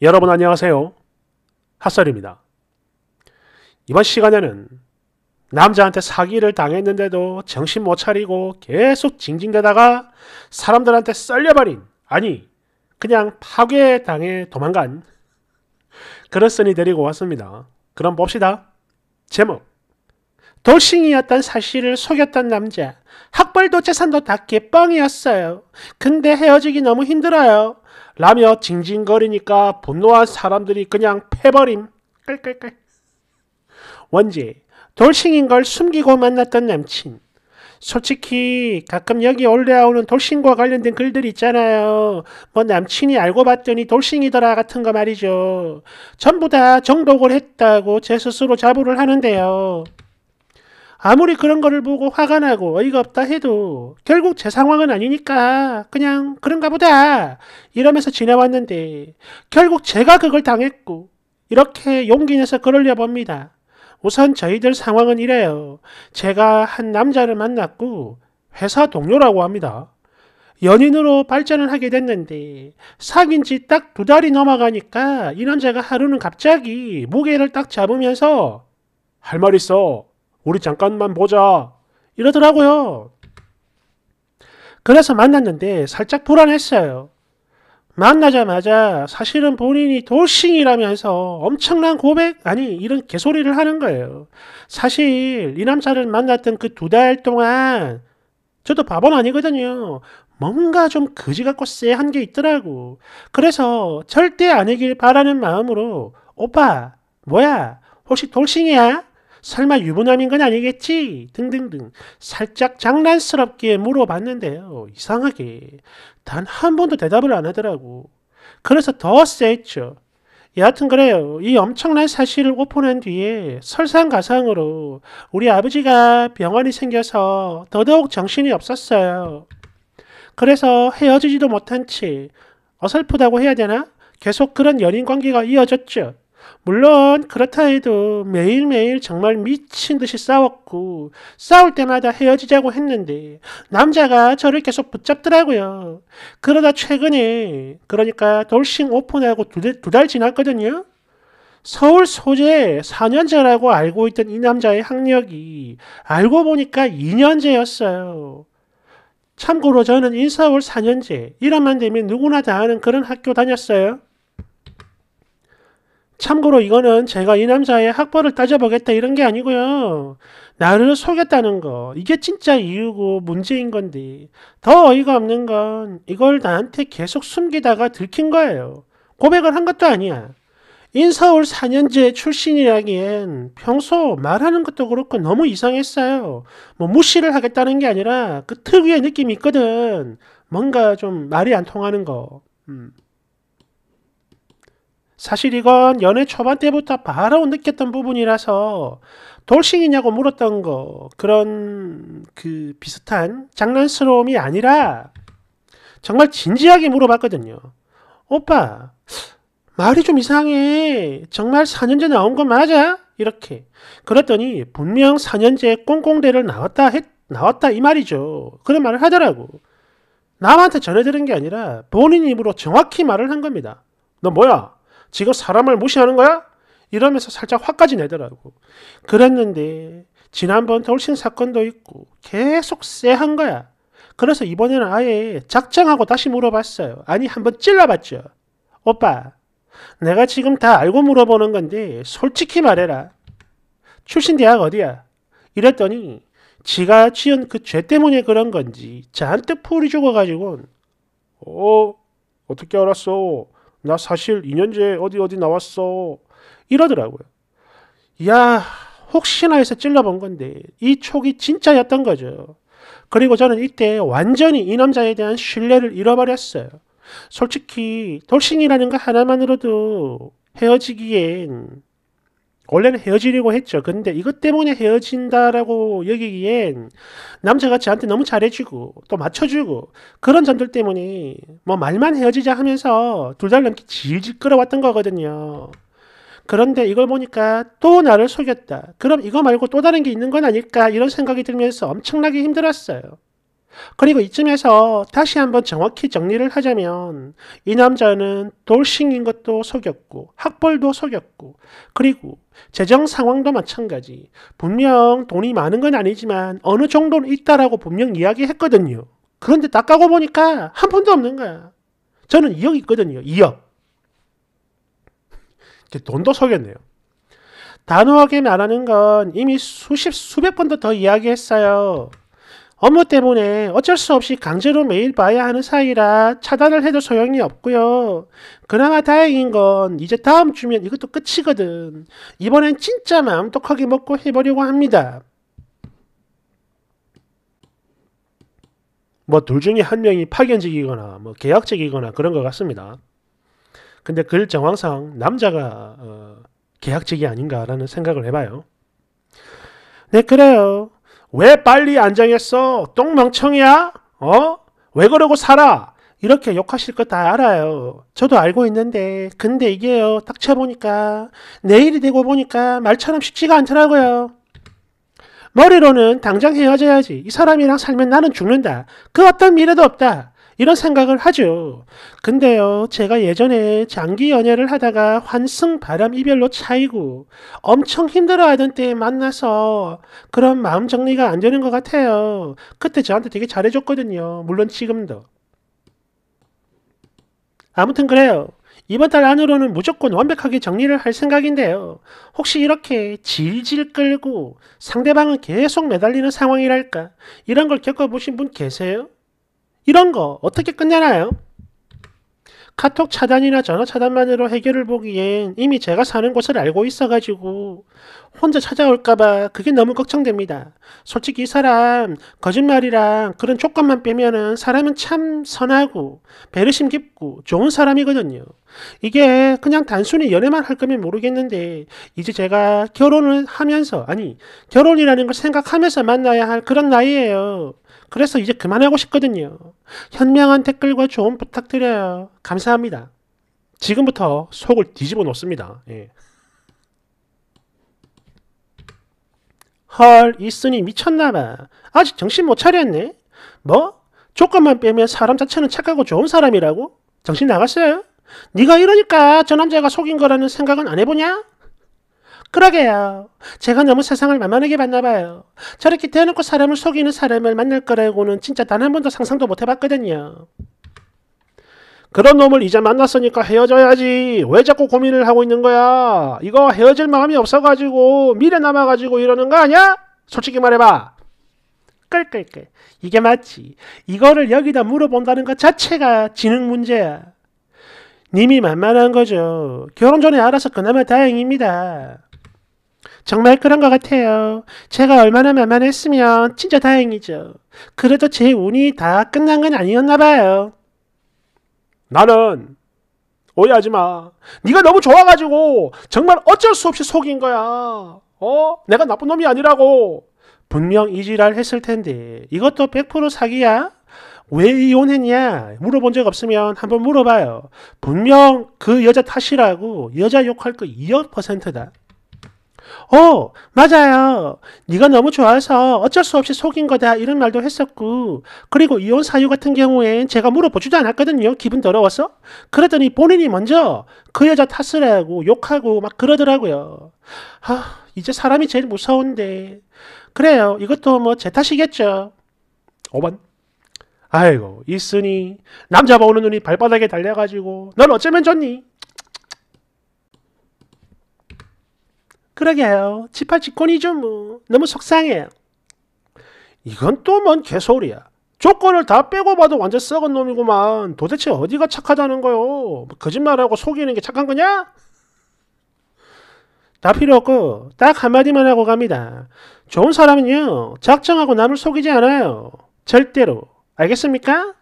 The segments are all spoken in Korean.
여러분 안녕하세요. 핫설입니다. 이번 시간에는 남자한테 사기를 당했는데도 정신 못 차리고 계속 징징대다가 사람들한테 썰려버린 아니 그냥 파괴당해 도망간 그런 쓴이 데리고 왔습니다. 그럼 봅시다. 제목 돌싱이었던 사실을 속였던 남자. 학벌도 재산도 다 개뻥이었어요. 근데 헤어지기 너무 힘들어요. 라며 징징거리니까 분노한 사람들이 그냥 패버림. 끌끌끌. 원지, 돌싱인 걸 숨기고 만났던 남친. 솔직히 가끔 여기 올라오는 돌싱과 관련된 글들 있잖아요. 뭐 남친이 알고 봤더니 돌싱이더라 같은 거 말이죠. 전부 다 정독을 했다고 제 스스로 자부를 하는데요. 아무리 그런 거를 보고 화가 나고 어이가 없다 해도 결국 제 상황은 아니니까 그냥 그런가 보다 이러면서 지내왔는데 결국 제가 그걸 당했고 이렇게 용기 내서 그을려 봅니다. 우선 저희들 상황은 이래요. 제가 한 남자를 만났고 회사 동료라고 합니다. 연인으로 발전을 하게 됐는데 사귄 지 딱 두 달이 넘어가니까 이 남자가 하루는 갑자기 무게를 딱 잡으면서 할 말 있어. 우리 잠깐만 보자. 이러더라고요. 그래서 만났는데 살짝 불안했어요. 만나자마자 사실은 본인이 돌싱이라면서 엄청난 고백? 아니, 이런 개소리를 하는 거예요. 사실 이 남자를 만났던 그 두 달 동안 저도 바보는 아니거든요. 뭔가 좀 거지 같고 쎄한 게 있더라고. 그래서 절대 아니길 바라는 마음으로 오빠, 뭐야? 혹시 돌싱이야? 설마 유부남인 건 아니겠지? 등등등 살짝 장난스럽게 물어봤는데요. 이상하게 단 한 번도 대답을 안 하더라고. 그래서 더 쎄했죠. 여하튼 그래요. 이 엄청난 사실을 오픈한 뒤에 설상가상으로 우리 아버지가 병원이 생겨서 더더욱 정신이 없었어요. 그래서 헤어지지도 못한 채 어설프다고 해야 되나? 계속 그런 연인 관계가 이어졌죠. 물론 그렇다 해도 매일매일 정말 미친 듯이 싸웠고 싸울 때마다 헤어지자고 했는데 남자가 저를 계속 붙잡더라고요. 그러다 최근에 그러니까 돌싱 오픈하고 두달 달 지났거든요. 서울 소재 4년제라고 알고 있던 이 남자의 학력이 알고 보니까 2년제였어요. 참고로 저는 인서울 4년제, 이름만 되면 누구나 다 아는 그런 학교 다녔어요. 참고로 이거는 제가 이 남자의 학벌을 따져보겠다 이런 게 아니고요. 나를 속였다는 거. 이게 진짜 이유고 문제인 건데. 더 어이가 없는 건 이걸 나한테 계속 숨기다가 들킨 거예요. 고백을 한 것도 아니야. 인서울 4년제 출신이라기엔 평소 말하는 것도 그렇고 너무 이상했어요. 뭐 무시를 하겠다는 게 아니라 그 특유의 느낌이 있거든. 뭔가 좀 말이 안 통하는 거. 음. 사실 이건 연애 초반 때부터 바로 느꼈던 부분이라서 돌싱이냐고 물었던 거 그런 그 비슷한 장난스러움이 아니라 정말 진지하게 물어봤거든요. 오빠 말이 좀 이상해. 정말 4년제 나온 거 맞아? 이렇게 그랬더니 분명 4년제 꽁꽁대를 나왔다 했, 나왔다 이 말이죠. 그런 말을 하더라고. 남한테 전해드린 게 아니라 본인 입으로 정확히 말을 한 겁니다. 너 뭐야? 지금 사람을 무시하는 거야? 이러면서 살짝 화까지 내더라고. 그랬는데 지난번 돌싱 사건도 있고 계속 쎄한 거야. 그래서 이번에는 아예 작정하고 다시 물어봤어요. 아니 한번 찔러봤죠. 오빠, 내가 지금 다 알고 물어보는 건데 솔직히 말해라. 출신 대학 어디야? 이랬더니 지가 지은 그 죄 때문에 그런 건지 잔뜩 풀이 죽어가지고 어? 어떻게 알았어? 나 사실 2년째 어디 어디 나왔어. 이러더라고요. 야, 혹시나 해서 찔러본 건데 이 촉이 진짜였던 거죠. 그리고 저는 이때 완전히 이 남자에 대한 신뢰를 잃어버렸어요. 솔직히 돌싱이라는 거 하나만으로도 헤어지기엔 원래는 헤어지려고 했죠. 근데 이것 때문에 헤어진다라고 여기기엔 남자가 저한테 너무 잘해주고 또 맞춰주고 그런 점들 때문에 뭐 말만 헤어지자 하면서 두달 넘게 질질 끌어왔던 거거든요. 그런데 이걸 보니까 또 나를 속였다. 그럼 이거 말고 또 다른 게 있는 건 아닐까 이런 생각이 들면서 엄청나게 힘들었어요. 그리고 이쯤에서 다시 한번 정확히 정리를 하자면 이 남자는 돌싱인 것도 속였고 학벌도 속였고 그리고 재정 상황도 마찬가지 분명 돈이 많은 건 아니지만 어느 정도는 있다라고 분명 이야기했거든요. 그런데 딱 까고 보니까 한 푼도 없는 거야. 저는 2억 있거든요. 2억. 돈도 속였네요. 단호하게 말하는 건 이미 수십 수백 번도 더 이야기했어요. 업무 때문에 어쩔 수 없이 강제로 매일 봐야 하는 사이라 차단을 해도 소용이 없고요. 그나마 다행인 건 이제 다음 주면 이것도 끝이거든. 이번엔 진짜 마음 똑하게 먹고 해보려고 합니다. 뭐 둘 중에 한 명이 파견직이거나 뭐 계약직이거나 그런 것 같습니다. 근데 글 그 정황상 남자가 어, 계약직이 아닌가라는 생각을 해봐요. 네, 그래요. 왜 빨리 안장했어? 똥멍청이야? 어? 왜 그러고 살아? 이렇게 욕하실 거 다 알아요. 저도 알고 있는데, 근데 이게요, 딱 쳐보니까, 내일이 되고 보니까 말처럼 쉽지가 않더라고요. 머리로는 당장 헤어져야지. 이 사람이랑 살면 나는 죽는다. 그 어떤 미래도 없다. 이런 생각을 하죠. 근데요, 제가 예전에 장기 연애를 하다가 환승 바람 이별로 차이고 엄청 힘들어하던 때에 만나서 그런 마음 정리가 안 되는 것 같아요. 그때 저한테 되게 잘해줬거든요. 물론 지금도. 아무튼 그래요. 이번 달 안으로는 무조건 완벽하게 정리를 할 생각인데요. 혹시 이렇게 질질 끌고 상대방은 계속 매달리는 상황이랄까? 이런 걸 겪어보신 분 계세요? 이런 거 어떻게 끝내나요? 카톡 차단이나 전화 차단만으로 해결을 보기엔 이미 제가 사는 곳을 알고 있어가지고 혼자 찾아올까봐 그게 너무 걱정됩니다. 솔직히 이 사람 거짓말이랑 그런 조건만 빼면은 사람은 참 선하고 배려심 깊고 좋은 사람이거든요. 이게 그냥 단순히 연애만 할 거면 모르겠는데 이제 제가 결혼을 하면서 아니 결혼이라는 걸 생각하면서 만나야 할 그런 나이예요. 그래서 이제 그만하고 싶거든요. 현명한 댓글과 조언 부탁드려요. 감사합니다. 지금부터 속을 뒤집어 놓습니다. 예. 헐, 이순이 미쳤나봐. 아직 정신 못 차렸네? 뭐? 조건만 빼면 사람 자체는 착하고 좋은 사람이라고? 정신 나갔어요? 네가 이러니까 저 남자가 속인 거라는 생각은 안 해보냐? 그러게요. 제가 너무 세상을 만만하게 봤나 봐요. 저렇게 대놓고 사람을 속이는 사람을 만날 거라고는 진짜 단 한 번도 상상도 못 해봤거든요. 그런 놈을 이제 만났으니까 헤어져야지. 왜 자꾸 고민을 하고 있는 거야? 이거 헤어질 마음이 없어가지고 미래 남아가지고 이러는 거 아니야? 솔직히 말해봐. 끌끌끌. 이게 맞지. 이거를 여기다 물어본다는 것 자체가 지능 문제야. 님이 만만한 거죠. 결혼 전에 알아서 그나마 다행입니다. 정말 그런 것 같아요. 제가 얼마나 만만했으면 진짜 다행이죠. 그래도 제 운이 다 끝난 건 아니었나 봐요. 나는 오해하지 마. 네가 너무 좋아가지고 정말 어쩔 수 없이 속인 거야. 어? 내가 나쁜 놈이 아니라고. 분명 이지랄 했을 텐데 이것도 100% 사기야? 왜 이혼했냐? 물어본 적 없으면 한번 물어봐요. 분명 그 여자 탓이라고 여자 욕할 거 2억 퍼센트다. 어 맞아요 네가 너무 좋아서 어쩔 수 없이 속인 거다 이런 말도 했었고 그리고 이혼 사유 같은 경우엔 제가 물어보지도 않았거든요 기분 더러워서 그러더니 본인이 먼저 그 여자 탓을 하고 욕하고 막 그러더라고요 아 이제 사람이 제일 무서운데 그래요 이것도 뭐 제 탓이겠죠 5번 아이고 있으니 남자 보는 눈이 발바닥에 달려가지고 넌 어쩌면 좋니 그러게요. 집합집권이죠 뭐. 너무 속상해요. 이건 또 뭔 개소리야. 조건을 다 빼고 봐도 완전 썩은 놈이구만. 도대체 어디가 착하다는 거요? 뭐 거짓말하고 속이는 게 착한 거냐? 다 필요 없고 딱 한마디만 하고 갑니다. 좋은 사람은요. 작정하고 남을 속이지 않아요. 절대로. 알겠습니까?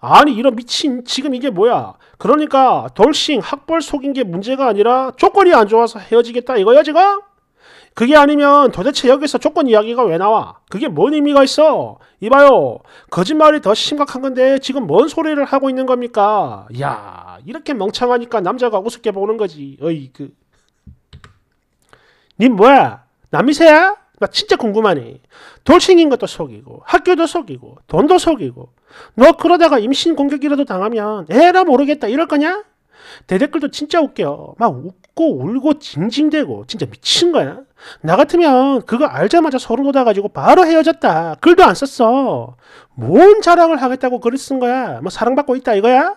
아니 이런 미친 지금 이게 뭐야 그러니까 돌싱 학벌 속인 게 문제가 아니라 조건이 안 좋아서 헤어지겠다 이거야 지금? 그게 아니면 도대체 여기서 조건 이야기가 왜 나와? 그게 뭔 의미가 있어? 이봐요. 거짓말이 더 심각한 건데 지금 뭔 소리를 하고 있는 겁니까? 야, 이렇게 멍청하니까 남자가 우습게 보는 거지. 어이, 그. 님 뭐야? 남이세야? 나 그러니까 진짜 궁금하니. 돌싱인 것도 속이고, 학교도 속이고, 돈도 속이고, 너 그러다가 임신 공격이라도 당하면 에라 모르겠다 이럴 거냐? 대댓글도 진짜 웃겨. 막 웃고 울고 징징대고 진짜 미친 거야. 나 같으면 그거 알자마자 서름 돋아가지고 바로 헤어졌다. 글도 안 썼어. 뭔 자랑을 하겠다고 글을 쓴 거야? 뭐 사랑받고 있다 이거야?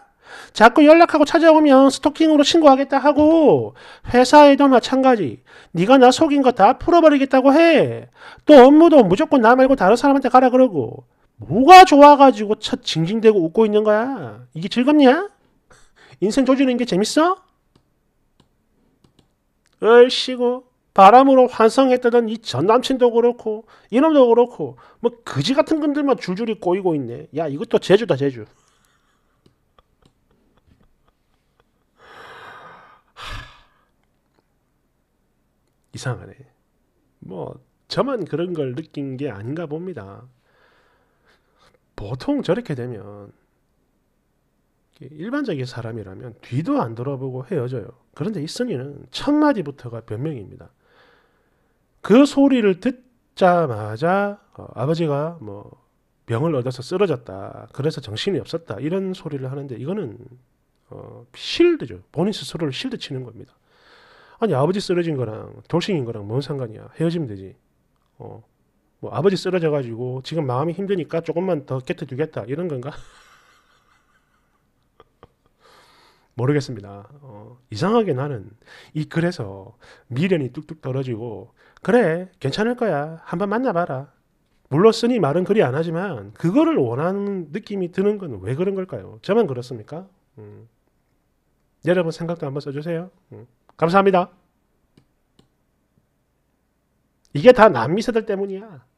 자꾸 연락하고 찾아오면 스토킹으로 신고하겠다 하고 회사에도 마찬가지 네가 나 속인 거 다 풀어버리겠다고 해 또 업무도 무조건 나 말고 다른 사람한테 가라 그러고 뭐가 좋아가지고 첫 징징대고 웃고 있는 거야 이게 즐겁냐? 인생 조지는 게 재밌어? 얼씨고 바람으로 환성했다던 이 전남친도 그렇고 이놈도 그렇고 뭐 그지 같은 분들만 줄줄이 꼬이고 있네 야 이것도 제주다 제주 이상하네. 뭐 저만 그런 걸 느낀 게 아닌가 봅니다. 보통 저렇게 되면 일반적인 사람이라면 뒤도 안 돌아보고 헤어져요. 그런데 이 선이는 첫 마디부터가 변명입니다. 그 소리를 듣자마자 어, 아버지가 뭐 병을 얻어서 쓰러졌다. 그래서 정신이 없었다. 이런 소리를 하는데 이거는 어, 실드죠. 본인 스스로를 실드 치는 겁니다. 아니 아버지 쓰러진 거랑 돌싱인 거랑 뭔 상관이야? 헤어지면 되지. 어. 뭐 아버지 쓰러져 가지고 지금 마음이 힘드니까 조금만 더 깨트 두겠다 이런 건가? 모르겠습니다. 어, 이상하게 나는 이 글에서 미련이 뚝뚝 떨어지고 그래 괜찮을 거야 한번 만나봐라. 물론 쓰니 말은 그리 안 하지만 그거를 원하는 느낌이 드는 건 왜 그런 걸까요? 저만 그렇습니까? 음. 여러분 생각도 한번 써주세요. 음. 감사합니다. 이게 다 남미 세들 때문이야.